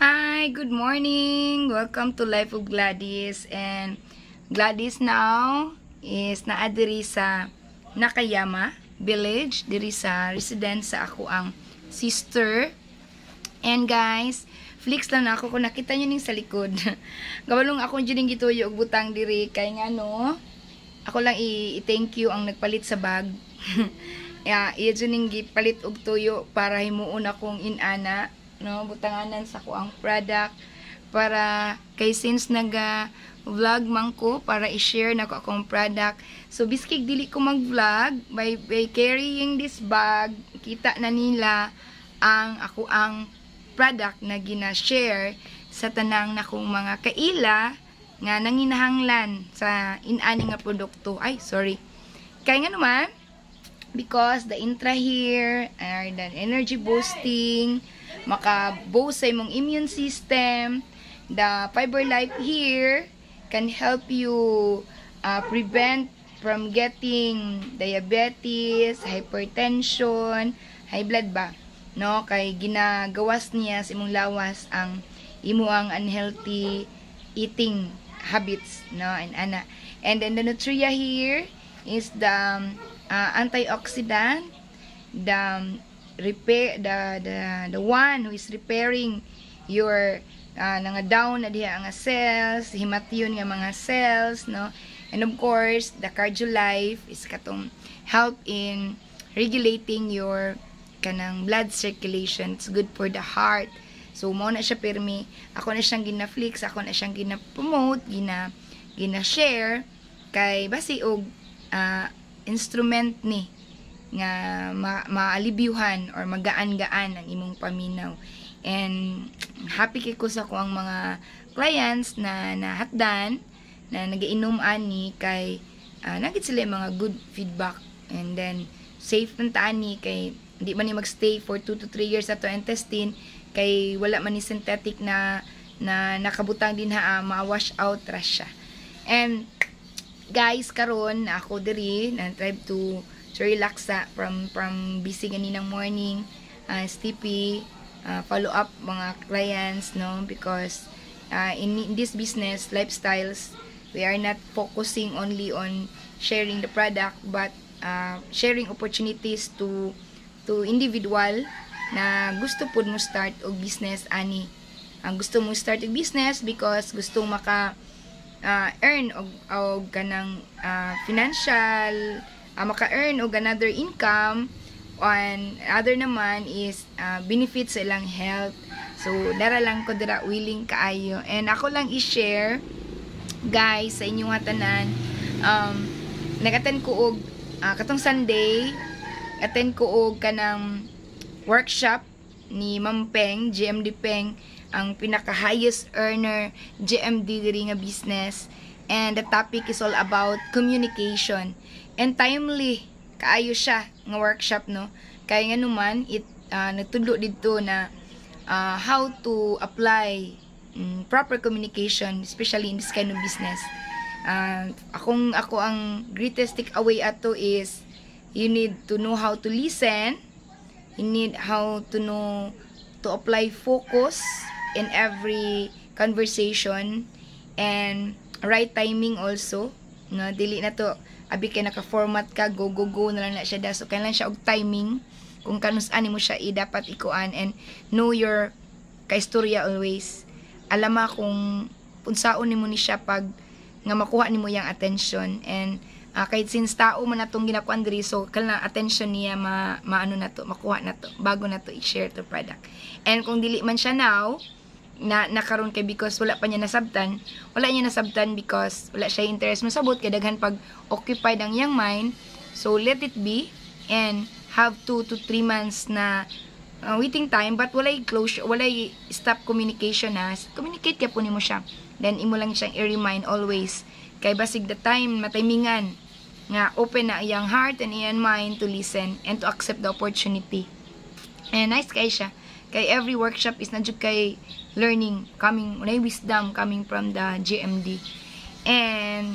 Hi, good morning. Welcome to Life of Gladys and Gladys now is na diri sa Nakayama Village diri sa resident sa ako ang sister. And guys, flex lang ako kung nakita niyo ning sa likod. Gabalong ako jud ning gituyo og butang diri kay ngano ako lang i-thank you ang nagpalit sa bag. yeah, iya jud ning gipalit og tuyo para himuon akong inana no butanganan sa ko ang product para kay since naga vlog man ko para i-share na ko akong product. So biskig dili ko mag-vlog by, by carrying this bag, kita na nila ang ako ang product na gina-share sa tanang nakong mga kaila nga nanginahanglan sa inani nga produkto. Ay, sorry. kay nga naman, because the intra here are the energy boosting, maka-boost sa imong immune system. The fiber life here can help you uh, prevent from getting diabetes, hypertension, high blood ba, no? Kay ginagawas niya sa imong lawas ang imo ang unhealthy eating habits, no? And ana. And then the nutria here is the um, uh, antioxidant, the um, repair the the the one who is repairing your uh, ah, nga down na diha nga cells, himatiyon nga mga cells, no? And of course, the cardio life is katong help in regulating your kanang blood circulation. It's good for the heart. So, mo na siya pirmi Ako na siyang gina-flix, ako na siyang gina-promote, gina, gina-share. kay basi og uh, instrument ni nga ma maalibyuhan or magaan-gaan ang imong paminaw. And happy kay ko sa ko ang mga clients na nahatdan na nagainom ani kay uh, nagit sila mga good feedback and then safe man ta ani kay di man ni magstay for 2 to 3 years ato ang kay wala man ni synthetic na na nakabutang din ha uh, ma-wash out ra siya. And guys karon ako diri na try to So, relax sa from, from busy ganinang morning, uh, sleepy, uh, follow up mga clients, no? Because uh, in, in this business, lifestyles, we are not focusing only on sharing the product, but uh, sharing opportunities to to individual na gusto po mo start og business ani ang gusto mo start og business because gusto maka uh, earn og, og kanang uh, financial uh, maka-earn og another income on other naman is uh, benefit sa ilang health so dara lang ko dira willing kaayo and ako lang i-share guys sa inyong tanan um nagatan ko og uh, katong Sunday attend ko og kanang workshop ni Ma'am Peng GMD Peng ang pinaka highest earner GMD diri nga business And the topic is all about communication. And timely, kaayo siya nga workshop, no? Kaya nga naman, it, uh, nagtudlo dito na uh, how to apply um, proper communication, especially in this kind of business. Uh, akong, ako ang greatest takeaway ato is you need to know how to listen, you need how to know to apply focus in every conversation and right timing also no dili na to abi kay naka-format ka go go go na lang na siya da so kailan siya og timing kung kanus ani mo siya i dapat ikuan and know your ka istorya always alam alama kung unsaon nimo ni siya pag nga makuha nimo yang attention and uh, kahit since tao man natong ginakuan diri so kana attention niya ma maano na to makuha na to bago na to i-share to product and kung dili man siya now na nakaroon kay because wala pa niya nasabtan wala niya nasabtan because wala siya interest mo masabot kay daghan pag occupied ang yang mind so let it be and have 2 to 3 months na uh, waiting time but wala close wala stop communication na communicate ka po nimo siya then imo lang siyang i-remind always kay basig the time matimingan nga open na iyang heart and iyang mind to listen and to accept the opportunity. And eh, nice kay siya. Kay every workshop is na kay learning coming may wisdom coming from the GMD and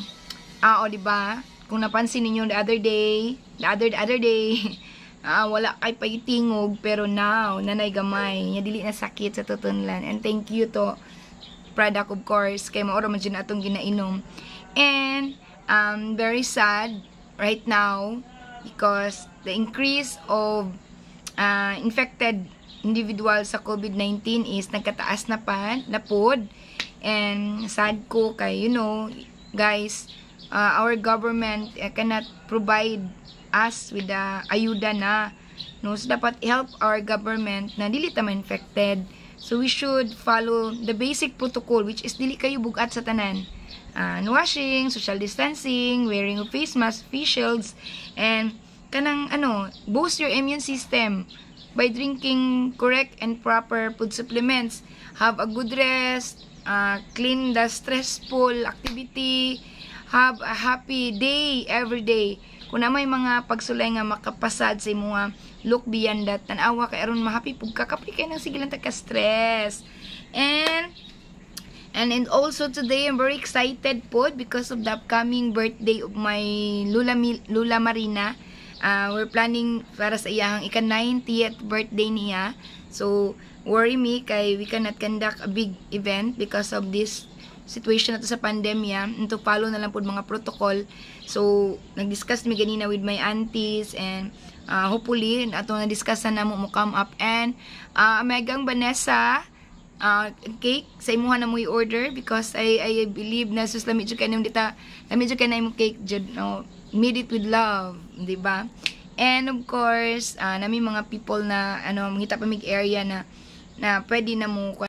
ah uh, oh, o diba kung napansin niyo the other day the other the other day ah, wala kay paitingog pero now nanay gamay nya dili na sakit sa tutunlan and thank you to product of course kay maoro man jud atong ginainom and um very sad right now because the increase of uh, infected individual sa COVID-19 is nagkataas na pa, na And sad ko kay, you know, guys, uh, our government eh, cannot provide us with the ayuda na. No? So, dapat help our government na dili tama infected. So, we should follow the basic protocol which is dili kayo bugat sa tanan. Uh, washing, social distancing, wearing of face mask, face shields, and kanang ano, boost your immune system by drinking correct and proper food supplements. Have a good rest, uh, clean the stressful activity, have a happy day every day. Kung na may mga pagsulay nga makapasad sa imong ah, look beyond that, tanawa kay aron mahappy pug kakapli kay nang sigilan ta ka-stress. And And, and also today, I'm very excited po because of the upcoming birthday of my Lula, Lula Marina. Uh, we're planning para sa iyang ika-90th birthday niya. So, worry me kay we cannot conduct a big event because of this situation na sa pandemya. into follow na lang po mga protocol. So, nagdiscuss discuss mi ganina with my aunties and uh, hopefully, ato na-discuss na mo mo come up. And, uh, Megang Vanessa, uh, cake sa imuha na mo i-order because I I believe na sus lamit jo lamidyo kanay dita lamidyo kanay mo cake jud no Made It With Love, di ba? And of course, uh, ah, nami mga people na ano, mangita pa mig area na na pwede na mo